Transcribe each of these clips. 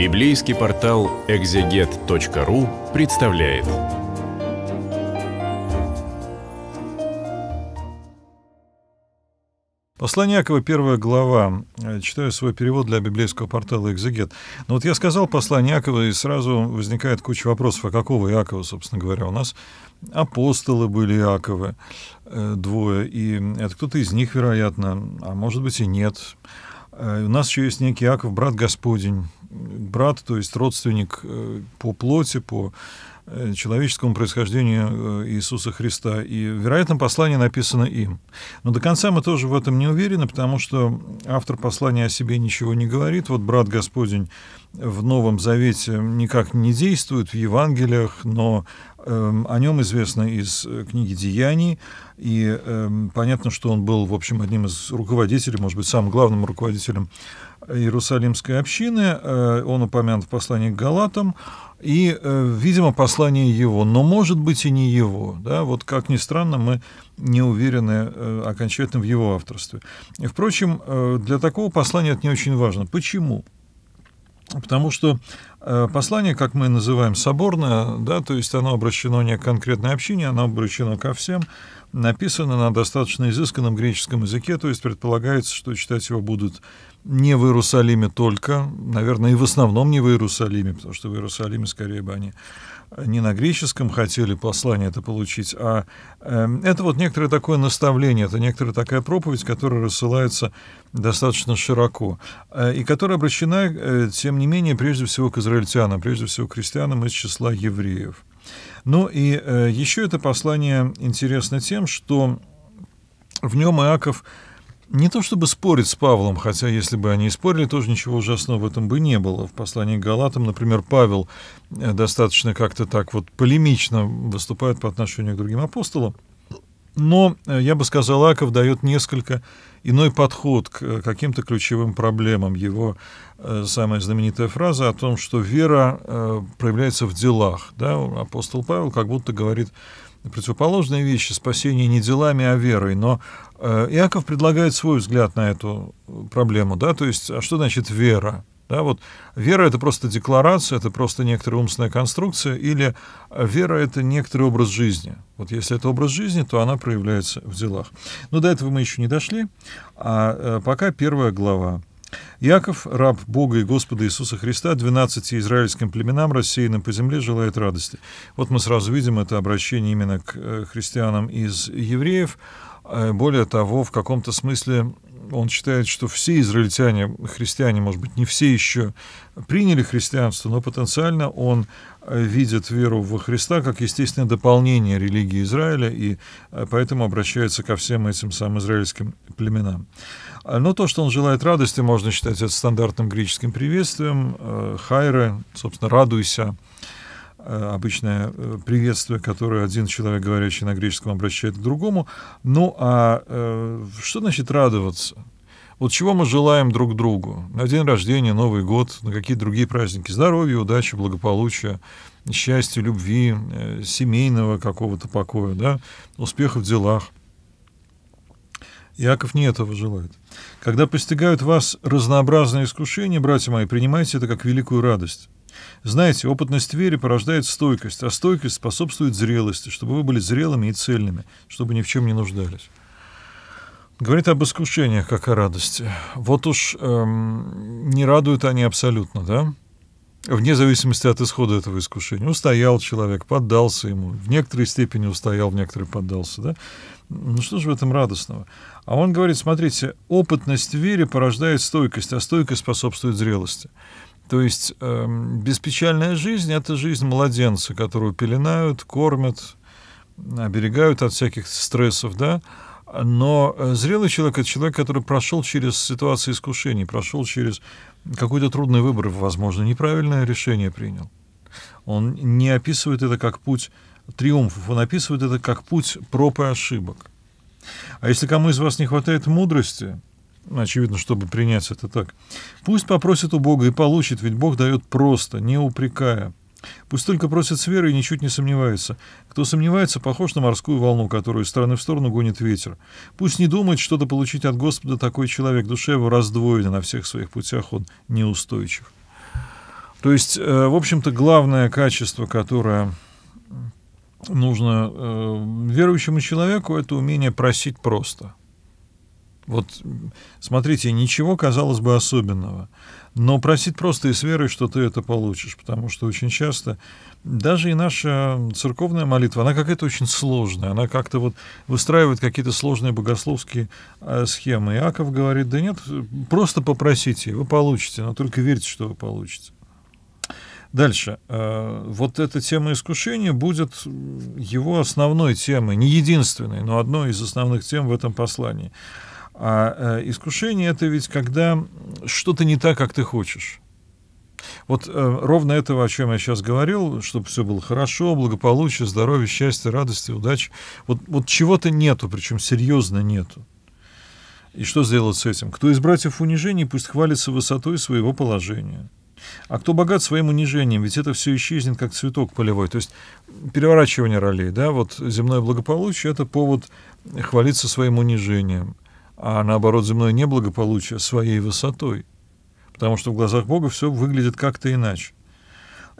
Библейский портал экзегет.ру представляет. Послание Якова, первая глава. Э, читаю свой перевод для библейского портала «Экзегет». Но ну вот я сказал послание Якова, и сразу возникает куча вопросов, а какого Иакова, собственно говоря? У нас апостолы были Иаковы, э, двое, и это кто-то из них, вероятно, а может быть и нет. Э, у нас еще есть некий Яков, брат Господень. Брат, то есть родственник э, по плоти, по Э, человеческому происхождению э, Иисуса Христа. И, вероятно, послание написано им. Но до конца мы тоже в этом не уверены, потому что автор послания о себе ничего не говорит. Вот брат Господень в Новом Завете никак не действует в Евангелиях, но э, о нем известно из э, книги «Деяний», и э, понятно, что он был, в общем, одним из руководителей, может быть, самым главным руководителем Иерусалимской общины, э, он упомянут в послании к Галатам, и, э, видимо, послание его, но, может быть, и не его. Да? Вот, как ни странно, мы не уверены э, окончательно в его авторстве. И, Впрочем, для такого послания это не очень важно. Почему? Потому что послание, как мы называем, соборное, да, то есть оно обращено не к конкретной общине, оно обращено ко всем, написано на достаточно изысканном греческом языке, то есть предполагается, что читать его будут не в Иерусалиме только, наверное, и в основном не в Иерусалиме, потому что в Иерусалиме скорее бы они не на греческом хотели послание это получить, а э, это вот некоторое такое наставление, это некоторая такая проповедь, которая рассылается достаточно широко э, и которая обращена, э, тем не менее, прежде всего к израильтянам, прежде всего к христианам из числа евреев. Ну и э, еще это послание интересно тем, что в нем Иаков не то чтобы спорить с Павлом, хотя если бы они и спорили, тоже ничего ужасного в этом бы не было. В послании к Галатам, например, Павел э, достаточно как-то так вот полемично выступает по отношению к другим апостолам. Но, э, я бы сказал, Аков дает несколько иной подход к э, каким-то ключевым проблемам. Его самая знаменитая фраза о том, что вера проявляется в делах. Да? Апостол Павел как будто говорит противоположные вещи, спасение не делами, а верой. Но э, Иаков предлагает свой взгляд на эту э, проблему, да, то есть, а что значит вера? Да, вот вера это просто декларация, это просто некоторая умственная конструкция, или э, вера это некоторый образ жизни. Вот если это образ жизни, то она проявляется в делах. Но ну, до этого мы еще не дошли, а пока первая глава. Яков, раб Бога и Господа Иисуса Христа, 12 израильским племенам, рассеянным по земле, желает радости. Вот мы сразу видим это обращение именно к э, христианам из евреев. Э, более того, в каком-то смысле он считает, что все израильтяне, христиане, может быть, не все еще приняли христианство, но потенциально он видят веру во Христа как естественное дополнение религии Израиля и э, поэтому обращаются ко всем этим самым израильским племенам. А, но то, что он желает радости, можно считать это стандартным греческим приветствием. Э, хайре, собственно, радуйся э, обычное приветствие, которое один человек, говорящий на греческом, обращает к другому. Ну а что значит радоваться? Вот чего мы желаем друг другу? На день рождения, Новый год, на какие другие праздники? Здоровья, удачи, благополучия, счастья, любви, э, семейного какого-то покоя, да? успеха в делах. Иаков не этого желает. «Когда постигают вас разнообразные искушения, братья мои, принимайте это как великую радость». Знаете, опытность веры порождает стойкость, а стойкость способствует зрелости, чтобы вы были зрелыми и цельными, чтобы ни в чем не нуждались. Говорит об искушениях, как о радости. Вот уж эм, не радуют они абсолютно, да? Вне зависимости от исхода этого искушения. Устоял человек, поддался ему. В некоторой степени устоял, в некоторой поддался, да? Ну что же в этом радостного? А он говорит, смотрите, опытность в вере порождает стойкость, а стойкость способствует зрелости. То есть эм, беспечальная жизнь — это жизнь младенца, которую пеленают, кормят, оберегают от всяких стрессов, да? Но э, зрелый человек — это человек, который прошел через ситуации искушений, прошел через какой-то трудный выбор, возможно, неправильное решение принял. Он не описывает это как путь триумфов, он описывает это как путь проб и ошибок. А если кому из вас не хватает мудрости, очевидно, чтобы принять это так, пусть попросит у Бога и получит, ведь Бог дает просто, не упрекая. Пусть только просят с верой и ничуть не сомневается. Кто сомневается, похож на морскую волну, которую из стороны в сторону гонит ветер. Пусть не думает, что-то получить от Господа такой человек. Душа его раздвоена, на всех своих путях он неустойчив. То есть, э, в общем-то, главное качество, которое нужно э, верующему человеку, это умение просить просто – вот, смотрите, ничего, казалось бы, особенного. Но просить просто и с верой, что ты это получишь, потому что очень часто даже и наша церковная молитва, она какая-то очень сложная, она как-то вот выстраивает какие-то сложные богословские э, схемы. Иаков говорит, да нет, просто попросите, вы получите, но только верьте, что вы получите. Дальше. Э, вот эта тема искушения будет его основной темой, не единственной, но одной из основных тем в этом послании. А э, искушение — это ведь когда что-то не так, как ты хочешь. Вот э, ровно этого, о чем я сейчас говорил, чтобы все было хорошо, благополучие, здоровье, счастье, радости, удачи. Вот, вот чего-то нету, причем серьезно нету. И что сделать с этим? Кто из братьев унижений, пусть хвалится высотой своего положения. А кто богат своим унижением, ведь это все исчезнет, как цветок полевой. То есть переворачивание ролей, да, вот земное благополучие — это повод хвалиться своим унижением — а наоборот земное неблагополучие своей высотой, потому что в глазах Бога все выглядит как-то иначе.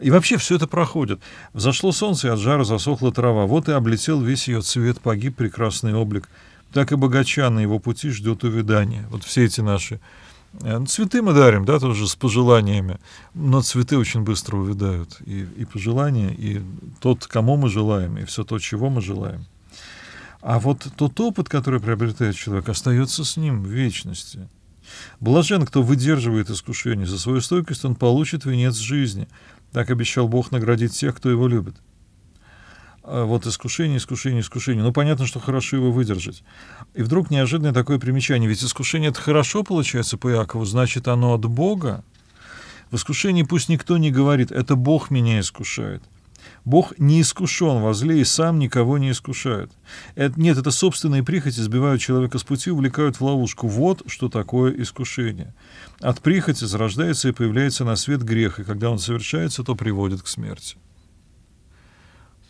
И вообще все это проходит. Взошло солнце, и от жара засохла трава. Вот и облетел весь ее цвет, погиб прекрасный облик. Так и богача на его пути ждет увядание. Вот все эти наши э, Цветы мы дарим, да, тоже с пожеланиями, но цветы очень быстро увядают. И, и пожелания, и тот, кому мы желаем, и все то, чего мы желаем. А вот тот опыт, который приобретает человек, остается с ним в вечности. Блажен, кто выдерживает искушение за свою стойкость, он получит венец жизни. Так обещал Бог наградить тех, кто его любит. А вот искушение, искушение, искушение. Ну, понятно, что хорошо его выдержать. И вдруг неожиданное такое примечание. Ведь искушение — это хорошо, получается, по Якову, значит, оно от Бога. В искушении пусть никто не говорит, это Бог меня искушает. Бог не искушен во зле и сам никого не искушает. Это, нет, это собственные прихоти сбивают человека с пути, увлекают в ловушку. Вот что такое искушение. От прихоти зарождается и появляется на свет грех, и когда он совершается, то приводит к смерти.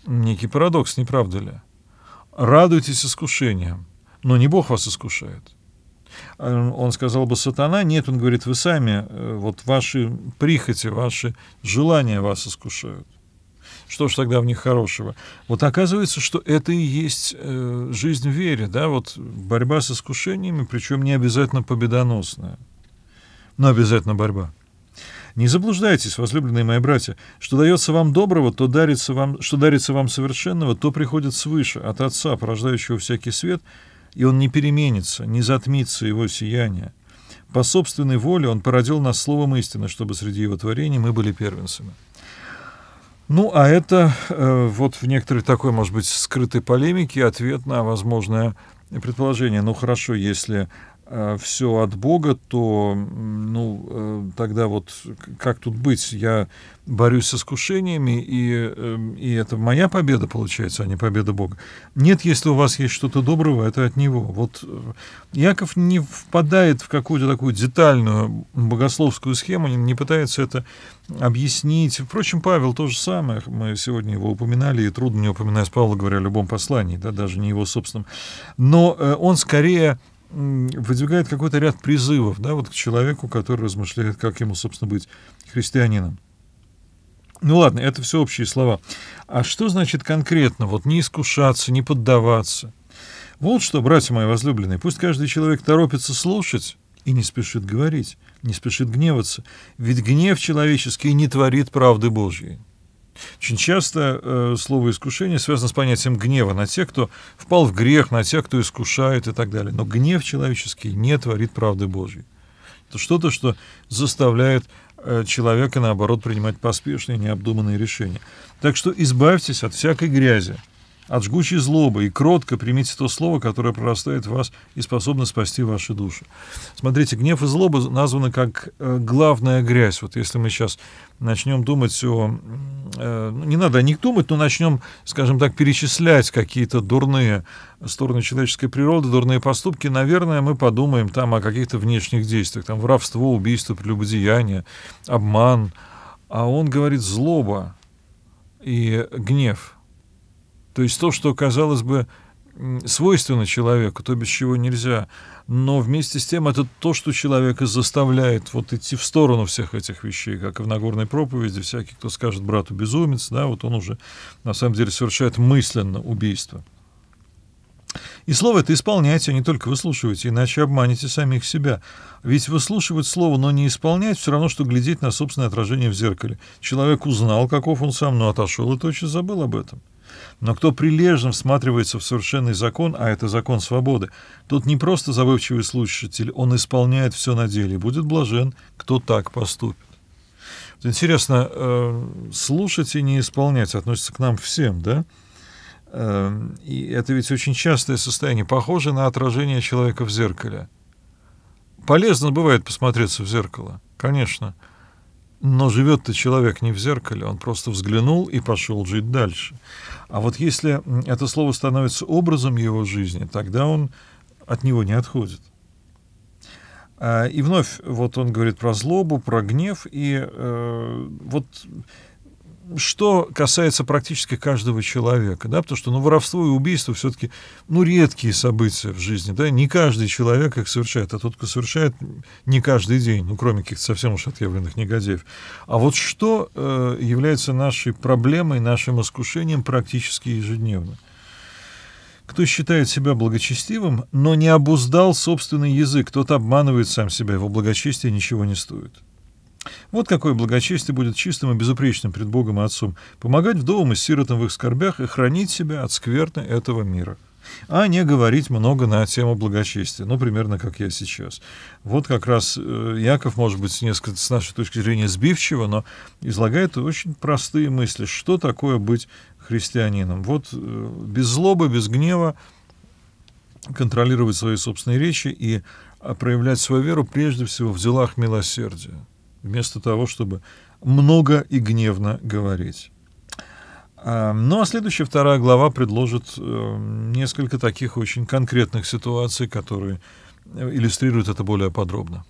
Некий парадокс, не правда ли? Радуйтесь искушениям, но не Бог вас искушает. Эм, он сказал бы сатана, нет, он говорит, вы сами, э, вот ваши прихоти, ваши желания вас искушают что ж тогда в них хорошего? Вот оказывается, что это и есть э, жизнь в вере, да, вот борьба с искушениями, причем не обязательно победоносная, но обязательно борьба. Не заблуждайтесь, возлюбленные мои братья, что дается вам доброго, то дарится вам, что дарится вам совершенного, то приходит свыше, от Отца, порождающего всякий свет, и он не переменится, не затмится его сияние. По собственной воле он породил нас словом истины, чтобы среди его творений мы были первенцами. Ну, а это э, вот в некоторой такой, может быть, скрытой полемике ответ на возможное предположение. Ну, хорошо, если Э, все от Бога, то ну, э, тогда вот как тут быть? Я борюсь с искушениями, и, эм, и это моя победа получается, а не победа Бога. Нет, если у вас есть что-то доброго, это от Него. Вот э, Яков не впадает в какую-то такую детальную богословскую схему, не, не пытается это объяснить. Впрочем, Павел то же самое. Мы сегодня его упоминали, и трудно не упоминать Павла, говоря о любом послании, да, даже не его собственном. Но он скорее выдвигает какой-то ряд призывов, да, вот к человеку, который размышляет, как ему, собственно, быть христианином. Ну ладно, это все общие слова. А что значит конкретно? Вот не искушаться, не поддаваться. Вот что, братья мои возлюбленные, пусть каждый человек торопится слушать и не спешит говорить, не спешит гневаться, ведь гнев человеческий не творит правды Божьей. Очень часто э, слово искушение связано с понятием гнева на тех, кто впал в грех, на тех, кто искушает и так далее. Но гнев человеческий не творит правды Божьей. Это что-то, что заставляет э, человека, наоборот, принимать поспешные, необдуманные решения. Так что избавьтесь от всякой грязи, от жгучей злобы и кротко примите то слово, которое прорастает в вас и способно спасти ваши души. Смотрите, гнев и злоба названы как э, главная грязь. Вот если мы сейчас начнем думать о... Э, ну, не надо о них думать, но начнем, скажем так, перечислять какие-то дурные стороны человеческой природы, дурные поступки, наверное, мы подумаем там о каких-то внешних действиях, там воровство, убийство, прелюбодеяние, обман. А он говорит злоба и гнев — то есть то, что, казалось бы, свойственно человеку, то без чего нельзя. Но вместе с тем это то, что человека заставляет вот идти в сторону всех этих вещей, как и в Нагорной проповеди, всякий, кто скажет брату безумец, да, вот он уже на самом деле совершает мысленно убийство. И слово это исполняйте, а не только выслушивайте, иначе обманете самих себя. Ведь выслушивать слово, но не исполнять, все равно, что глядеть на собственное отражение в зеркале. Человек узнал, каков он сам, но отошел и точно забыл об этом. Но кто прилежно всматривается в совершенный закон, а это закон свободы, тот не просто забывчивый слушатель, он исполняет все на деле, и будет блажен, кто так поступит. Интересно, э, слушать и не исполнять относится к нам всем, да? Э, и это ведь очень частое состояние, похоже на отражение человека в зеркале. Полезно бывает посмотреться в зеркало, конечно. Но живет-то человек не в зеркале, он просто взглянул и пошел жить дальше. А вот если это слово становится образом его жизни, тогда он от него не отходит. А, и вновь вот он говорит про злобу, про гнев, и э, вот что касается практически каждого человека, да, потому что ну, воровство и убийство все-таки ну, редкие события в жизни. Да, не каждый человек их совершает, а тот, кто совершает, не каждый день, ну, кроме каких-то совсем уж отъявленных негодяев. А вот что э, является нашей проблемой, нашим искушением практически ежедневно? Кто считает себя благочестивым, но не обуздал собственный язык, тот обманывает сам себя, его благочестие ничего не стоит. Вот какое благочестие будет чистым и безупречным пред Богом и Отцом, помогать вдовам и сиротам в их скорбях и хранить себя от скверны этого мира а не говорить много на тему благочестия, ну, примерно как я сейчас. Вот как раз э, Яков, может быть, несколько с нашей точки зрения сбивчиво, но излагает очень простые мысли, что такое быть христианином. Вот э, без злобы, без гнева контролировать свои собственные речи и а, проявлять свою веру прежде всего в делах милосердия вместо того, чтобы много и гневно говорить. А, ну а следующая вторая глава предложит э, несколько таких очень конкретных ситуаций, которые э, иллюстрируют это более подробно.